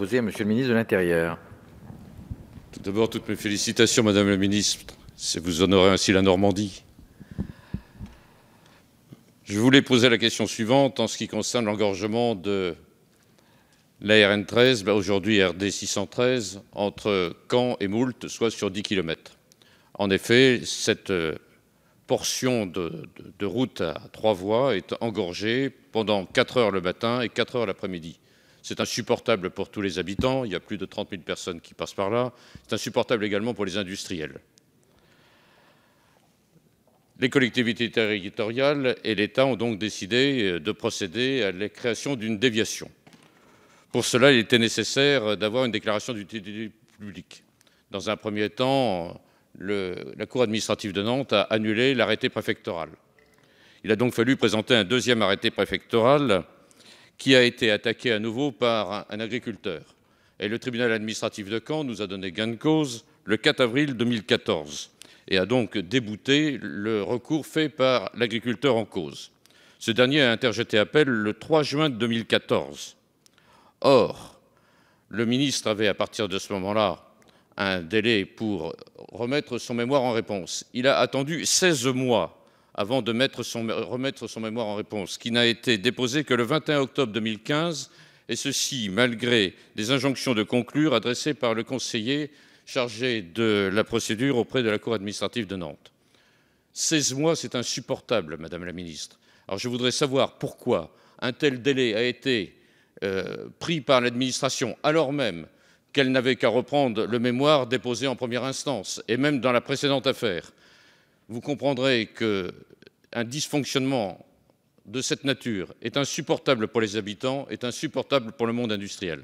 à Monsieur le ministre de l'Intérieur. Tout d'abord, toutes mes félicitations, Madame la Ministre. si Vous honorez ainsi la Normandie. Je voulais poser la question suivante en ce qui concerne l'engorgement de la RN 13, ben, aujourd'hui RD 613, entre Caen et Moult, soit sur 10 km. En effet, cette euh, portion de, de route à trois voies est engorgée pendant 4 heures le matin et 4 heures l'après-midi. C'est insupportable pour tous les habitants, il y a plus de 30 000 personnes qui passent par là. C'est insupportable également pour les industriels. Les collectivités territoriales et l'État ont donc décidé euh, de procéder à la création d'une déviation. Pour cela, il était nécessaire d'avoir une déclaration d'utilité publique. Dans un premier temps, la Cour administrative de Nantes a annulé l'arrêté préfectoral. Il a donc fallu présenter un deuxième arrêté préfectoral qui a été attaqué à nouveau par un agriculteur. Et le tribunal administratif de Caen nous a donné gain de cause le 4 avril 2014 et a donc débouté le recours fait par l'agriculteur en cause. Ce dernier a interjeté appel le 3 juin 2014. Or, le ministre avait à partir de ce moment-là un délai pour remettre son mémoire en réponse. Il a attendu 16 mois avant de remettre son mémoire en réponse, qui n'a été déposé que le 21 octobre 2015, et ceci malgré des injonctions de conclure adressées par le conseiller chargé de la procédure auprès de la Cour administrative de Nantes. 16 mois, c'est insupportable, Madame la Ministre. Alors je voudrais savoir pourquoi un tel délai a été euh, pris par l'administration alors même qu'elle n'avait qu'à reprendre le mémoire déposé en première instance et même dans la précédente affaire vous comprendrez qu'un dysfonctionnement de cette nature est insupportable pour les habitants, est insupportable pour le monde industriel.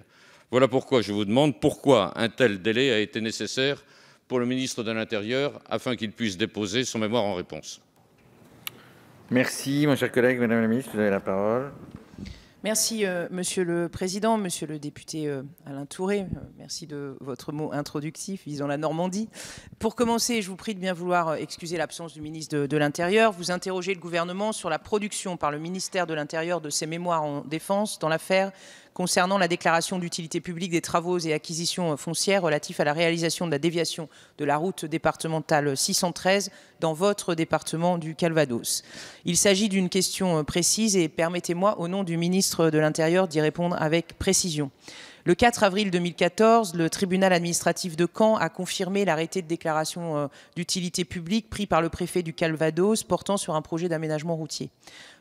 Voilà pourquoi je vous demande pourquoi un tel délai a été nécessaire pour le ministre de l'Intérieur afin qu'il puisse déposer son mémoire en réponse. Merci, mon cher collègue. Madame la ministre, vous avez la parole. Merci, euh, Monsieur le Président, Monsieur le député euh, Alain Touré. Euh, merci de votre mot introductif visant la Normandie. Pour commencer, je vous prie de bien vouloir excuser l'absence du ministre de, de l'Intérieur. Vous interrogez le gouvernement sur la production par le ministère de l'Intérieur de ses mémoires en défense dans l'affaire concernant la déclaration d'utilité publique des travaux et acquisitions foncières relatifs à la réalisation de la déviation de la route départementale 613 dans votre département du Calvados. Il s'agit d'une question précise et permettez-moi, au nom du ministre de l'Intérieur, d'y répondre avec précision. Le 4 avril 2014, le tribunal administratif de Caen a confirmé l'arrêté de déclaration euh, d'utilité publique pris par le préfet du Calvados portant sur un projet d'aménagement routier.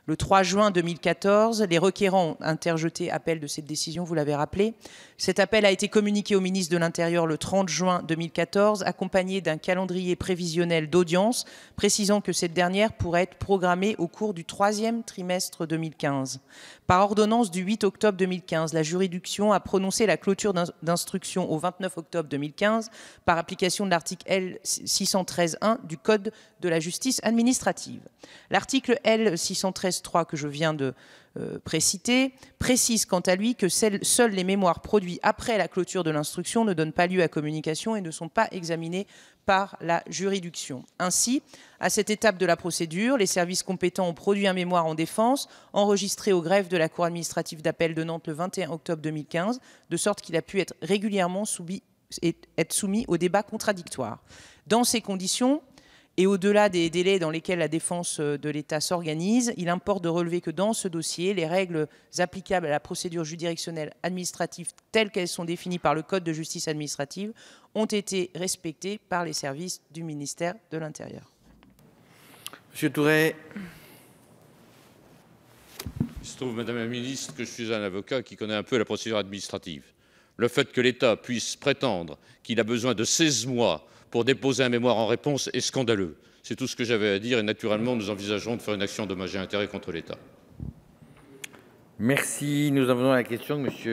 Le 3 juin 2014, les requérants ont interjeté appel de cette décision, vous l'avez rappelé. Cet appel a été communiqué au ministre de l'Intérieur le 30 juin 2014, accompagné d'un calendrier prévisionnel d'audience précisant que cette dernière pourrait être programmée au cours du troisième trimestre 2015. Par ordonnance du 8 octobre 2015, la juridiction a prononcé la clôture d'instruction au 29 octobre 2015 par application de l'article L613.1 du Code de la justice administrative. L'article L613.3 que je viens de euh, précité, précise quant à lui que seules les mémoires produits après la clôture de l'instruction ne donnent pas lieu à communication et ne sont pas examinés par la juridiction. Ainsi, à cette étape de la procédure, les services compétents ont produit un mémoire en défense, enregistré au greffe de la Cour administrative d'appel de Nantes le 21 octobre 2015, de sorte qu'il a pu être régulièrement être soumis au débat contradictoire. Dans ces conditions, et au-delà des délais dans lesquels la défense euh, de l'État s'organise, il importe de relever que dans ce dossier, les règles applicables à la procédure juridictionnelle administrative telles qu'elles sont définies par le Code de justice administrative ont été respectées par les services du ministère de l'Intérieur. Monsieur Touré. Il se trouve, Madame la Ministre, que je suis un avocat qui connaît un peu la procédure administrative. Le fait que l'État puisse prétendre qu'il a besoin de 16 mois pour déposer un mémoire en réponse est scandaleux. C'est tout ce que j'avais à dire et naturellement, nous envisagerons de faire une action dommage et intérêt contre l'État. Merci. Nous avons la question de